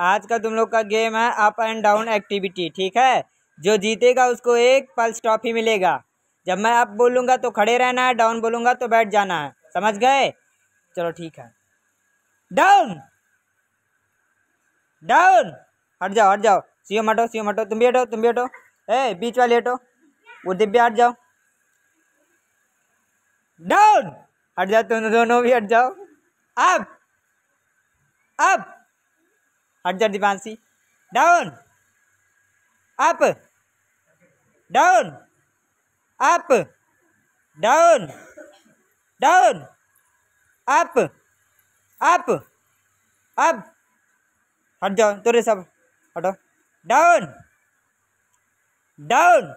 आज का तुम लोग का गेम है अप एंड डाउन एक्टिविटी ठीक है जो जीतेगा उसको एक पल्स ट्रॉफी मिलेगा जब मैं अप बोलूँगा तो खड़े रहना है डाउन बोलूँगा तो बैठ जाना है समझ गए चलो ठीक है डाउन डाउन हट जाओ हट जाओ सीओ मटो सीओ मटो तुम भी हटो तुम भी हटो ए बीच वाले हटो वो दिव्या हट जाओ डाउन हट जाओ तुम दोनों भी हट जाओ अब अब हट जा Deepanshi down up down up down down up up up हट जाओ तोरे सब हटो down down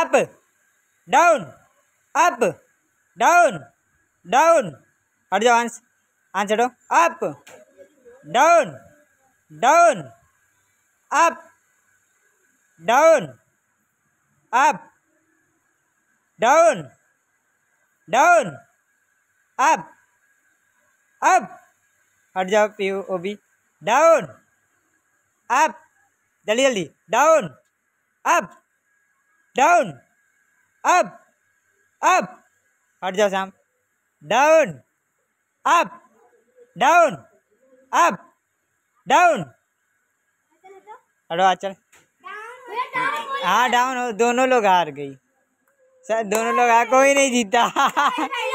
up down up down down हट जाओ आंस आंस हटो up down down up down up down down up up हट जाओ P O B down up जल्दी जल्दी down up down up up हट जाओ शाम down up down up down अरे हाँ डाउन हो दोनों लोग हार गई सर दोनों लोग हार कोई नहीं जीता